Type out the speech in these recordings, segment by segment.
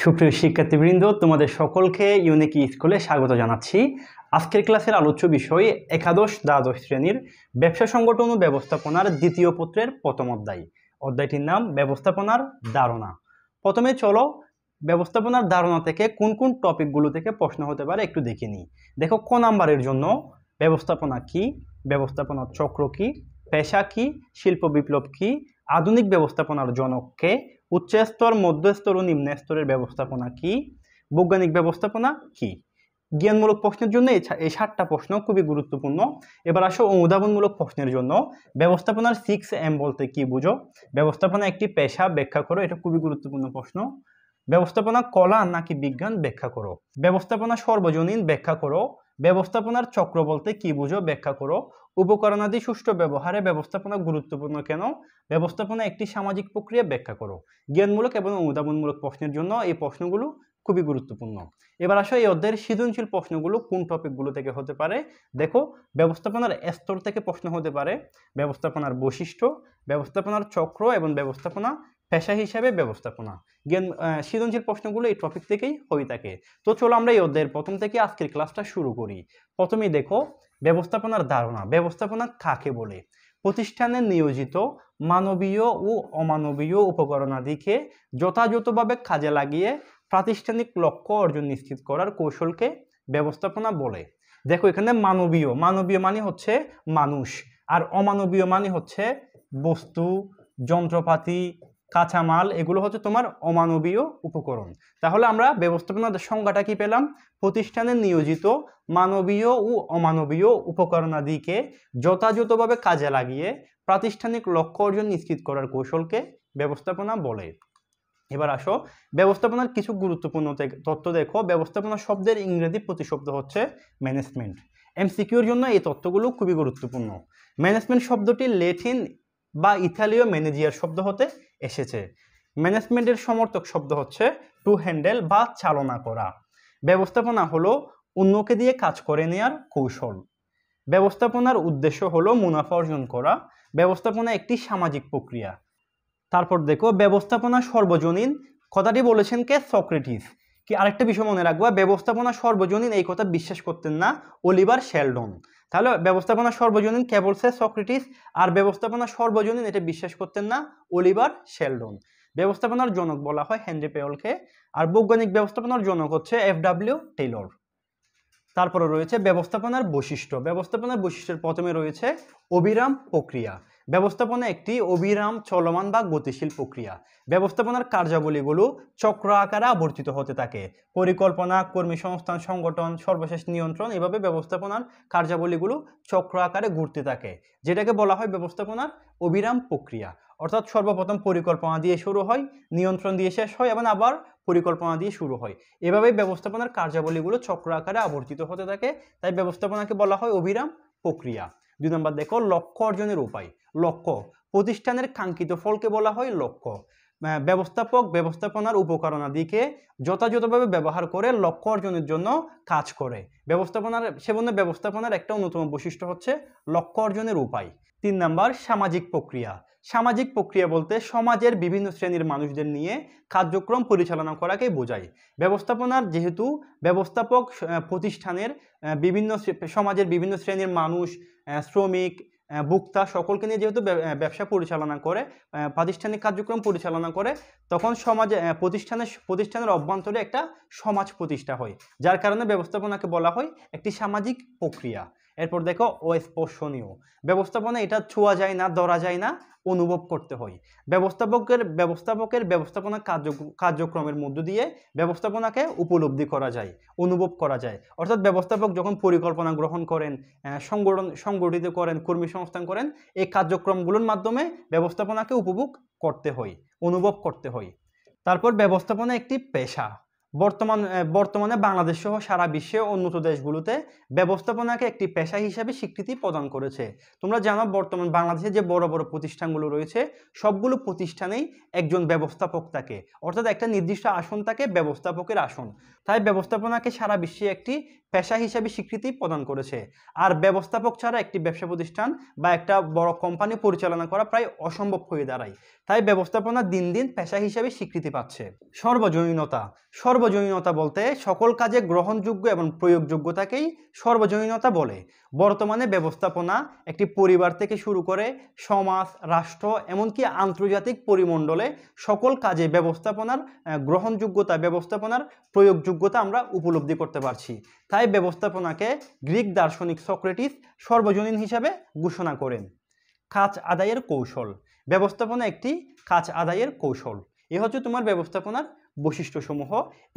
সুপ্রিয় শিক্ষার্থীবৃন্দ তোমাদের সকলকে ইউনিকি স্কুলে স্বাগত জানাচ্ছি আজকের ক্লাসের আলোচ্য বিষয় একাদশ দ্বাদশ শ্রেণীর ব্যবসা সংগঠন ও ব্যবস্থাপনার দ্বিতীয় পত্রের প্রথম অধ্যায় অধ্যায়টির নাম ব্যবস্থাপনার ধারণা প্রথমে চলো ব্যবস্থাপনার ধারণা থেকে কোন কোন টপিকগুলো থেকে প্রশ্ন হতে পারে একটু দেখে নিই দেখো ক নাম্বারের জন্য ব্যবস্থাপনা কি ব্যবস্থাপনার চক্র কি পেশা কি শিল্প বিপ্লব কি আধুনিক ব্যবস্থাপনার জনককে উচ্চস্তর মধ্যস্তর ও নিম্ন স্তরের ব্যবস্থাপনা কি বৈজ্ঞানিক ব্যবস্থাপনা কি জ্ঞানমূলক প্রশ্নের জন্য এই সাতটা প্রশ্ন খুবই গুরুত্বপূর্ণ এবার আসো অনুধাবনমূলক প্রশ্নের জন্য ব্যবস্থাপনার সিক্স এম বলতে কি বুঝো ব্যবস্থাপনা একটি পেশা ব্যাখ্যা করো এটা খুবই গুরুত্বপূর্ণ প্রশ্ন ব্যবস্থাপনা কলা নাকি বিজ্ঞান ব্যাখ্যা করো ব্যবস্থাপনা সর্বজনীন ব্যাখ্যা করো ব্যবস্থাপনার চক্র বলতে কি বুঝো ব্যাখ্যা করো উপকরণাদি সুষ্ঠু ব্যবহারে ব্যবস্থাপনা গুরুত্বপূর্ণ কেন ব্যবস্থাপনা একটি সামাজিক প্রক্রিয়া ব্যাখ্যা করো জ্ঞানমূলক এবং অনুদানমূলক প্রশ্নের জন্য এই প্রশ্নগুলো খুবই গুরুত্বপূর্ণ এবার আসো এই অধ্যায়ের সৃজনশীল প্রশ্নগুলো কোন টপিকগুলো থেকে হতে পারে দেখো ব্যবস্থাপনার স্তর থেকে প্রশ্ন হতে পারে ব্যবস্থাপনার বৈশিষ্ট্য ব্যবস্থাপনার চক্র এবং ব্যবস্থাপনা পেশা হিসাবে ব্যবস্থাপনা জ্ঞান সৃজনশীল প্রশ্নগুলো এই টপিক থেকেই হয়ে থাকে তো চলো আমরা এই অধ্যায়ের প্রথম থেকে আজকের ক্লাসটা শুরু করি প্রথমেই দেখো ব্যবস্থাপনার ধারণা ব্যবস্থাপনা কাকে বলে প্রতিষ্ঠানে নিয়োজিত মানবীয় ও অমানবীয় উপকরণাদিকে যথাযথভাবে কাজে লাগিয়ে প্রাতিষ্ঠানিক লক্ষ্য অর্জন নিশ্চিত করার কৌশলকে ব্যবস্থাপনা বলে দেখো এখানে মানবীয় মানবীয় মানে হচ্ছে মানুষ আর অমানবীয় মানে হচ্ছে বস্তু যন্ত্রপাতি কাঁচামাল এগুলো হচ্ছে তোমার অমানবীয় উপকরণ তাহলে আমরা ব্যবস্থাপনার সংজ্ঞাটা কি পেলাম প্রতিষ্ঠানে নিয়োজিত মানবীয় ও অমানবীয় উপকরণাদিকে যথাযথভাবে কাজে লাগিয়ে প্রাতিষ্ঠানিক লক্ষ্য অর্জন নিশ্চিত করার কৌশলকে ব্যবস্থাপনা বলে এবার আসো ব্যবস্থাপনার কিছু গুরুত্বপূর্ণ তথ্য দেখো ব্যবস্থাপনা শব্দের ইংরেজি প্রতিশব্দ হচ্ছে ম্যানেজমেন্ট এমসিকিউর জন্য এই তথ্যগুলো খুবই গুরুত্বপূর্ণ ম্যানেজমেন্ট শব্দটি লেটিন বা ইতালীয় ম্যানেজিয়ার শব্দ হতে এসেছে ম্যানেজমেন্টের সমর্থক শব্দ হচ্ছে টু হ্যান্ডেল বা চালনা করা ব্যবস্থাপনা হলো অন্যকে দিয়ে কাজ করে নেয়ার কৌশল ব্যবস্থাপনার উদ্দেশ্য হলো মুনাফা অর্জন করা ব্যবস্থাপনা একটি সামাজিক প্রক্রিয়া তারপর দেখো ব্যবস্থাপনা সর্বজনীন কথাটি বলেছেন কে সক্রেটিস কি আরেকটা বিষয় মনে রাখবো ব্যবস্থাপনা সর্বজনীন এই কথা বিশ্বাস করতেন না অলিভার শেলডন তাহলে ব্যবস্থাপনা সর্বজনীন কেবল সে সক্রেটিস আর ব্যবস্থাপনা সর্বজনীন এটা বিশ্বাস করতেন না অলিভার শেলডন ব্যবস্থাপনার জনক বলা হয় হেনরি পেওলকে আর বৈজ্ঞানিক ব্যবস্থাপনার জনক হচ্ছে এফ ডাব্লিউ টেলর তারপরে রয়েছে ব্যবস্থাপনার বৈশিষ্ট্য ব্যবস্থাপনার বৈশিষ্ট্যের প্রথমে রয়েছে অবিরাম প্রক্রিয়া ব্যবস্থাপনা একটি অবিরাম চলমান বা গতিশীল প্রক্রিয়া ব্যবস্থাপনার কার্যাবলীগুলো চক্র আকারে আবর্তিত হতে থাকে পরিকল্পনা কর্মী সংস্থান সংগঠন সর্বশেষ নিয়ন্ত্রণ এভাবে ব্যবস্থাপনার কার্যাবলীগুলো চক্র আকারে ঘুরতে থাকে যেটাকে বলা হয় ব্যবস্থাপনার অবিরাম প্রক্রিয়া অর্থাৎ সর্বপ্রথম পরিকল্পনা দিয়ে শুরু হয় নিয়ন্ত্রণ দিয়ে শেষ হয় এবং আবার পরিকল্পনা দিয়ে শুরু হয় এভাবে ব্যবস্থাপনার কার্যাবলীগুলো চক্র আকারে আবর্তিত হতে থাকে তাই ব্যবস্থাপনাকে বলা হয় অভিরাম প্রক্রিয়া দুই নম্বর দেখো লক্ষ্য অর্জনের উপায় লক্ষ্য প্রতিষ্ঠানের কাঙ্ক্ষিত ফলকে বলা হয় লক্ষ্য ব্যবস্থাপক ব্যবস্থাপনার উপকরণাদিকে যথাযথভাবে ব্যবহার করে লক্ষ্য অর্জনের জন্য কাজ করে ব্যবস্থাপনার সেবন্য ব্যবস্থাপনার একটা অন্যতম বৈশিষ্ট্য হচ্ছে লক্ষ্য অর্জনের উপায় তিন নাম্বার সামাজিক প্রক্রিয়া সামাজিক প্রক্রিয়া বলতে সমাজের বিভিন্ন শ্রেণীর মানুষদের নিয়ে কার্যক্রম পরিচালনা করাকে বোঝায় ব্যবস্থাপনার যেহেতু ব্যবস্থাপক প্রতিষ্ঠানের বিভিন্ন সমাজের বিভিন্ন শ্রেণীর মানুষ শ্রমিক ভোক্তা সকলকে নিয়ে যেহেতু ব্যবসা পরিচালনা করে প্রাতিষ্ঠানিক কার্যক্রম পরিচালনা করে তখন সমাজে প্রতিষ্ঠানের প্রতিষ্ঠানের অভ্যন্তরে একটা সমাজ প্রতিষ্ঠা হয় যার কারণে ব্যবস্থাপনাকে বলা হয় একটি সামাজিক প্রক্রিয়া এরপর দেখো অস্পর্শনীয় ব্যবস্থাপনা এটা ছোঁয়া যায় না ধরা যায় না অনুভব করতে হয় ব্যবস্থাপকের ব্যবস্থাপকের ব্যবস্থাপনা কার্য কার্যক্রমের মধ্য দিয়ে ব্যবস্থাপনাকে উপলব্ধি করা যায় অনুভব করা যায় অর্থাৎ ব্যবস্থাপক যখন পরিকল্পনা গ্রহণ করেন সংগঠন সংগঠিত করেন কর্মী সংস্থান করেন এই কার্যক্রমগুলোর মাধ্যমে ব্যবস্থাপনাকে উপভোগ করতে হয় অনুভব করতে হয় তারপর ব্যবস্থাপনা একটি পেশা বর্তমান বর্তমানে বাংলাদেশ সহ সারা বিশ্বে উন্নত দেশগুলোতে ব্যবস্থাপনাকে একটি পেশা হিসাবে স্বীকৃতি প্রদান করেছে তোমরা জানো বর্তমান বাংলাদেশে যে বড় বড় প্রতিষ্ঠানগুলো রয়েছে সবগুলো প্রতিষ্ঠানেই একজন ব্যবস্থাপক থাকে অর্থাৎ একটা নির্দিষ্ট আসন থাকে ব্যবস্থাপকের আসন তাই ব্যবস্থাপনাকে সারা বিশ্বে একটি পেশা হিসাবে স্বীকৃতি প্রদান করেছে আর ব্যবস্থাপক ছাড়া একটি ব্যবসা প্রতিষ্ঠান বা একটা বড় কোম্পানি পরিচালনা করা প্রায় অসম্ভব হয়ে দাঁড়ায় তাই ব্যবস্থাপনা দিন দিন পেশা হিসাবে স্বীকৃতি পাচ্ছে সর্বজনীনতা সর্ব সর্বজনীনতা বলতে সকল কাজে গ্রহণযোগ্য এবং প্রয়োগযোগ্যতাকেই সর্বজনীনতা বলে বর্তমানে ব্যবস্থাপনা একটি পরিবার থেকে শুরু করে সমাজ রাষ্ট্র এমনকি আন্তর্জাতিক পরিমণ্ডলে সকল কাজে ব্যবস্থাপনার গ্রহণযোগ্যতা ব্যবস্থাপনার প্রয়োগযোগ্যতা আমরা উপলব্ধি করতে পারছি তাই ব্যবস্থাপনাকে গ্রিক দার্শনিক সক্রেটিস সর্বজনীন হিসাবে ঘোষণা করেন কাজ আদায়ের কৌশল ব্যবস্থাপনা একটি কাজ আদায়ের কৌশল এ হচ্ছে তোমার ব্যবস্থাপনার বৈশিষ্ট্যসমূহ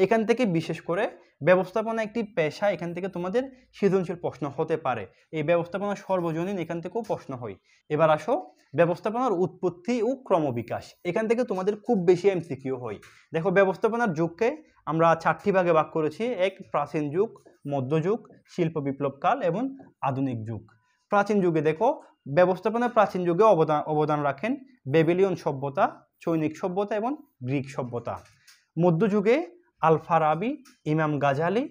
এখান থেকে বিশেষ করে ব্যবস্থাপনা একটি পেশা এখান থেকে তোমাদের সৃজনশীল প্রশ্ন হতে পারে এই ব্যবস্থাপনা সর্বজনীন এখান থেকেও প্রশ্ন হয় এবার আসো ব্যবস্থাপনার উৎপত্তি ও ক্রমবিকাশ এখান থেকে তোমাদের খুব বেশি এমসিকিউ হয় দেখো ব্যবস্থাপনার যুগকে আমরা চারটি ভাগে ভাগ করেছি এক প্রাচীন যুগ মধ্যযুগ শিল্প বিপ্লবকাল এবং আধুনিক যুগ প্রাচীন যুগে দেখো ব্যবস্থাপনা প্রাচীন যুগে অবদান অবদান রাখেন বেবিলিয়ন সভ্যতা চৈনিক সভ্যতা এবং গ্রিক সভ্যতা মধ্যযুগে আলফারাবি ইমাম গাজালি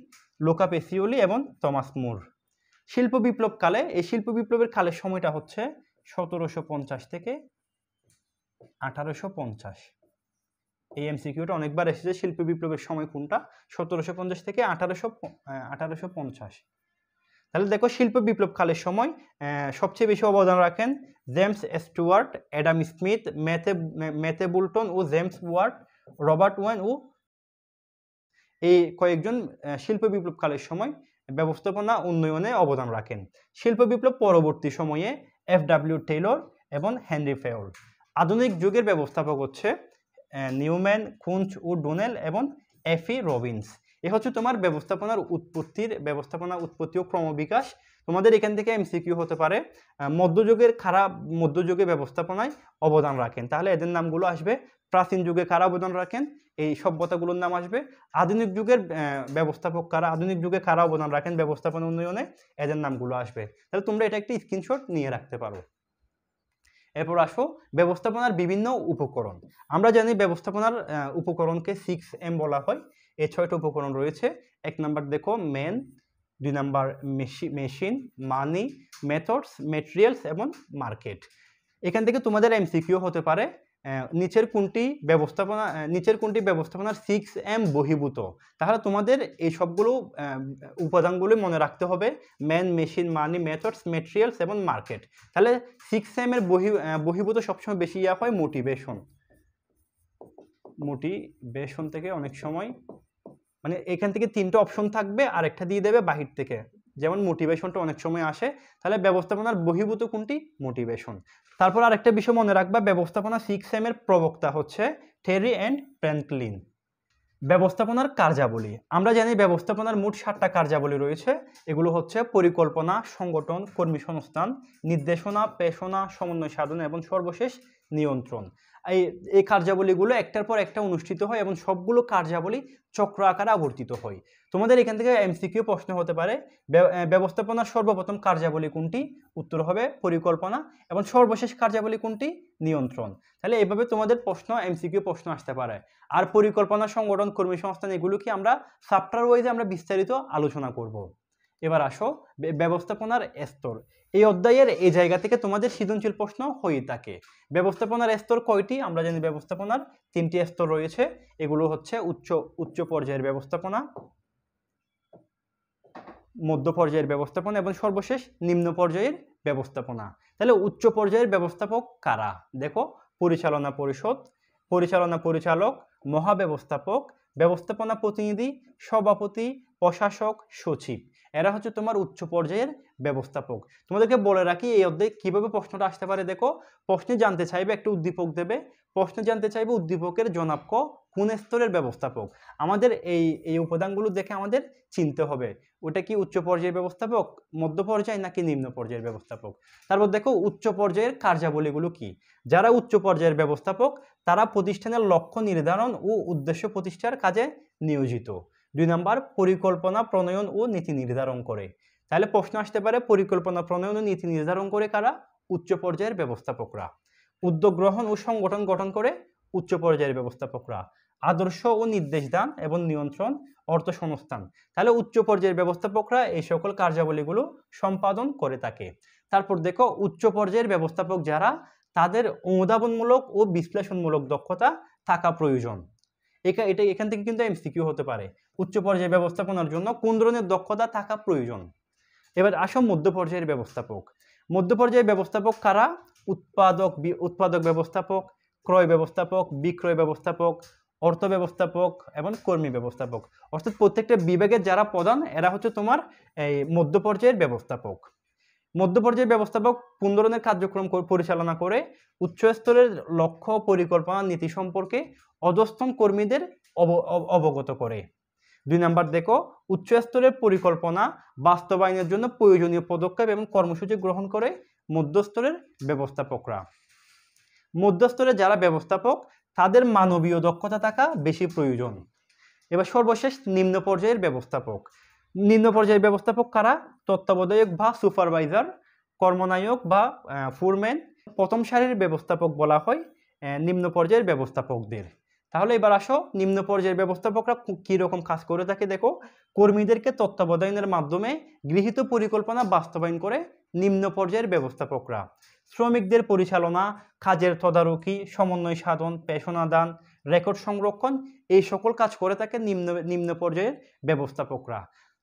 লোকা পেসিওলি এবং তমাস মুর শিল্প বিপ্লবকালে এই শিল্প বিপ্লবের কালের সময়টা হচ্ছে সতেরোশো পঞ্চাশ থেকে আঠারোশো পঞ্চাশ এই এমসিকিউটা অনেকবার এসেছে শিল্প বিপ্লবের সময় কোনটা সতেরোশো পঞ্চাশ থেকে আঠারোশো আঠারোশো পঞ্চাশ তাহলে দেখো শিল্প বিপ্লবকালের সময় সবচেয়ে বেশি অবদান রাখেন James Stewart Adam Smith Matthew Matthew Boulton ও জেমস ওয়ার্ট রবার্ট ওয়ান ও এই কয়েকজন শিল্প বিপ্লবকালের সময় ব্যবস্থাপনা উন্নয়নে অবদান রাখেন শিল্প বিপ্লব পরবর্তী সময়ে এফ ডাব্লিউ টেইলর এবং হেনরি ফেওল আধুনিক যুগের ব্যবস্থাপক হচ্ছে নিউম্যান খুঞ্চ ও ডোনেল এবং এফি রবিন্স এ হচ্ছে তোমার ব্যবস্থাপনার উৎপত্তির ব্যবস্থাপনা উৎপত্তি ও ক্রমবিকাশ তোমাদের এখান থেকে এমসিকিউ হতে পারে মধ্যযুগের খারাপ মধ্যযুগে ব্যবস্থাপনায় অবদান রাখেন তাহলে এদের নামগুলো আসবে প্রাচীন যুগে কারা অবদান রাখেন এই সভ্যতাগুলোর নাম আসবে আধুনিক যুগের ব্যবস্থাপক কারা আধুনিক যুগে কারা অবদান রাখেন ব্যবস্থাপনা উন্নয়নে এদের নামগুলো আসবে তাহলে তোমরা এটা একটি স্ক্রিনশট নিয়ে রাখতে পারো এরপর আসো ব্যবস্থাপনার বিভিন্ন উপকরণ আমরা জানি ব্যবস্থাপনার উপকরণকে সিক্স এম বলা হয় এ ছয়টা উপকরণ রয়েছে এক নাম্বার দেখো মেন দুই number machine money methods materials এবং মার্কেট এখান থেকে তোমাদের এমসিকিউ হতে পারে নিচের কোনটি ব্যবস্থাপনা নিচের কোনটি ব্যবস্থাপনার সিক্স এম বহিভূত তাহলে তোমাদের এই সবগুলো উপাদানগুলো মনে রাখতে হবে man machine money methods materials এবং মার্কেট তাহলে সিক্স এম এর বহি বহিভূত সবসময় বেশি ইয়া হয় মোটিভেশন মোটিভেশন থেকে অনেক সময় মানে এখান থেকে তিনটা অপশন থাকবে আর একটা দিয়ে দেবে বাহির থেকে যেমন মোটিভেশনটা অনেক সময় আসে তাহলে ব্যবস্থাপনার বহির্ভূত কোনটি মোটিভেশন তারপর আরেকটা বিষয় মনে রাখবা ব্যবস্থাপনা সিক্স এমের প্রবক্তা হচ্ছে থেরি অ্যান্ড প্র্যাঙ্কলিন ব্যবস্থাপনার কার্যাবলী আমরা জানি ব্যবস্থাপনার মোট সাতটা কার্যাবলী রয়েছে এগুলো হচ্ছে পরিকল্পনা সংগঠন কর্মী সংস্থান নির্দেশনা পেশনা সমন্বয় সাধন এবং সর্বশেষ নিয়ন্ত্রণ এই এই কার্যাবলীগুলো একটার পর একটা অনুষ্ঠিত হয় এবং সবগুলো কার্যাবলী চক্র আকারে আবর্তিত হয় তোমাদের এখান থেকে এমসিকিউ প্রশ্ন হতে পারে ব্যবস্থাপনার সর্বপ্রথম কার্যাবলী কোনটি উত্তর হবে পরিকল্পনা এবং সর্বশেষ কার্যাবলী কোনটি নিয়ন্ত্রণ তাহলে এভাবে তোমাদের প্রশ্ন এমসিকিউ প্রশ্ন আসতে পারে আর পরিকল্পনা সংগঠন কর্মী সংস্থান এগুলো কি আমরা সাপ্টার ওয়াইজে আমরা বিস্তারিত আলোচনা করব এবার আসো ব্যবস্থাপনার স্তর এই অধ্যায়ের এই জায়গা থেকে তোমাদের সৃজনশীল প্রশ্ন হয়ে থাকে ব্যবস্থাপনার স্তর কয়টি আমরা জানি ব্যবস্থাপনার তিনটি স্তর রয়েছে এগুলো হচ্ছে উচ্চ উচ্চ পর্যায়ের ব্যবস্থাপনা মধ্য পর্যায়ের ব্যবস্থাপনা এবং সর্বশেষ নিম্ন পর্যায়ের ব্যবস্থাপনা তাহলে উচ্চ পর্যায়ের ব্যবস্থাপক কারা দেখো পরিচালনা পরিষদ পরিচালনা পরিচালক মহাব্যবস্থাপক ব্যবস্থাপনা প্রতিনিধি সভাপতি প্রশাসক সচিব এরা হচ্ছে তোমার উচ্চ পর্যায়ের ব্যবস্থাপক তোমাদেরকে বলে রাখি এই অধ্যায়ে কীভাবে প্রশ্নটা আসতে পারে দেখো প্রশ্নে জানতে চাইবে একটা উদ্দীপক দেবে প্রশ্নে জানতে চাইবে উদ্দীপকের জনাবক কোন স্তরের ব্যবস্থাপক আমাদের এই এই উপাদানগুলো দেখে আমাদের চিনতে হবে ওটা কি উচ্চ পর্যায়ের ব্যবস্থাপক মধ্য পর্যায় নাকি নিম্ন পর্যায়ের ব্যবস্থাপক তারপর দেখো উচ্চ পর্যায়ের কার্যাবলীগুলো কি যারা উচ্চ পর্যায়ের ব্যবস্থাপক তারা প্রতিষ্ঠানের লক্ষ্য নির্ধারণ ও উদ্দেশ্য প্রতিষ্ঠার কাজে নিয়োজিত দুই নম্বর পরিকল্পনা প্রণয়ন ও নীতি নির্ধারণ করে তাহলে প্রশ্ন আসতে পারে পরিকল্পনা প্রণয়ন ও নীতি নির্ধারণ করে কারা উচ্চ পর্যায়ের ব্যবস্থাপকরা উদ্যোগ গ্রহণ ও সংগঠন গঠন করে উচ্চ পর্যায়ের ব্যবস্থাপকরা আদর্শ ও নির্দেশ দান এবং নিয়ন্ত্রণ অর্থ সংস্থান তাহলে উচ্চ পর্যায়ের ব্যবস্থাপকরা এই সকল কার্যাবলীগুলো সম্পাদন করে থাকে তারপর দেখো উচ্চ পর্যায়ের ব্যবস্থাপক যারা তাদের অনুধাবনমূলক ও বিশ্লেষণমূলক দক্ষতা থাকা প্রয়োজন এটা এটা এখান থেকে কিন্তু এমসিকিউ হতে পারে উচ্চ পর্যায়ের ব্যবস্থাপনার জন্য কোন ধরনের দক্ষতা থাকা প্রয়োজন এবার আসো মধ্য পর্যায়ের ব্যবস্থাপক মধ্য পর্যায়ের ব্যবস্থাপক কারা উৎপাদক উৎপাদক ব্যবস্থাপক ক্রয় ব্যবস্থাপক বিক্রয় ব্যবস্থাপক অর্থ ব্যবস্থাপক এবং কর্মী ব্যবস্থাপক অর্থাৎ প্রত্যেকটা বিভাগের যারা প্রধান এরা হচ্ছে তোমার এই মধ্য পর্যায়ের ব্যবস্থাপক মধ্যপর্যায়ে ব্যবস্থাপক ধরনের কার্যক্রম পরিচালনা করে উচ্চস্তরের লক্ষ্য পরিকল্পনা নীতি সম্পর্কে অধস্তন কর্মীদের অবগত করে দুই নাম্বার দেখো উচ্চস্তরের পরিকল্পনা বাস্তবায়নের জন্য প্রয়োজনীয় পদক্ষেপ এবং কর্মসূচি গ্রহণ করে মধ্যস্তরের ব্যবস্থাপকরা মধ্যস্তরে যারা ব্যবস্থাপক তাদের মানবীয় দক্ষতা থাকা বেশি প্রয়োজন এবার সর্বশেষ নিম্ন পর্যায়ের ব্যবস্থাপক নিম্ন পর্যায়ের ব্যবস্থাপক কারা তত্ত্বাবধায়ক বা সুপারভাইজার কর্মনায়ক বা ফোরম্যান প্রথম সারির ব্যবস্থাপক বলা হয় নিম্ন পর্যায়ের ব্যবস্থাপকদের তাহলে এবার আসো নিম্ন পর্যায়ের ব্যবস্থাপকরা কীরকম কাজ করে থাকে দেখো কর্মীদেরকে তত্ত্বাবধায়নের মাধ্যমে গৃহীত পরিকল্পনা বাস্তবায়ন করে নিম্ন পর্যায়ের ব্যবস্থাপকরা শ্রমিকদের পরিচালনা কাজের তদারকি সমন্বয় সাধন পেশনাদান রেকর্ড সংরক্ষণ এই সকল কাজ করে থাকে নিম্ন নিম্ন পর্যায়ের ব্যবস্থাপকরা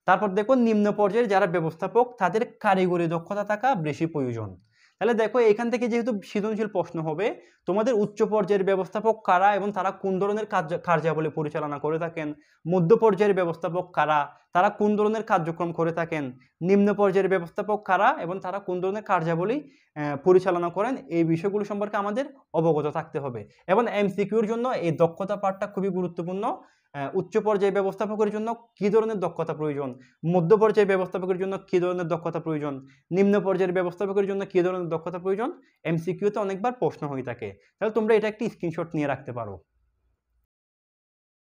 তারপর দেখো নিম্ন পর্যায়ের যারা ব্যবস্থাপক তাদের কারিগরি দক্ষতা থাকা বেশি প্রয়োজন তাহলে দেখো এখান থেকে যেহেতু সৃজনশীল প্রশ্ন হবে তোমাদের উচ্চ পর্যায়ের ব্যবস্থাপক কারা এবং তারা কোন ধরনের কার্যাবলী পরিচালনা করে থাকেন মধ্য পর্যায়ের ব্যবস্থাপক কারা তারা কোন ধরনের কার্যক্রম করে থাকেন নিম্ন পর্যায়ের ব্যবস্থাপক কারা এবং তারা কোন ধরনের কার্যাবলী পরিচালনা করেন এই বিষয়গুলো সম্পর্কে আমাদের অবগত থাকতে হবে এবং এমসিকিউর জন্য এই দক্ষতা পাঠটা খুবই গুরুত্বপূর্ণ উচ্চ পর্যায়ে ব্যবস্থাপকের জন্য কী ধরনের দক্ষতা প্রয়োজন মধ্য পর্যায়ে ব্যবস্থাপকের জন্য কী ধরনের দক্ষতা প্রয়োজন নিম্ন পর্যায়ের ব্যবস্থাপকের জন্য কী ধরনের দক্ষতা প্রয়োজন এমসিকিউতে অনেকবার প্রশ্ন হয়ে থাকে তাহলে তোমরা এটা একটি স্ক্রিনশট নিয়ে রাখতে পারো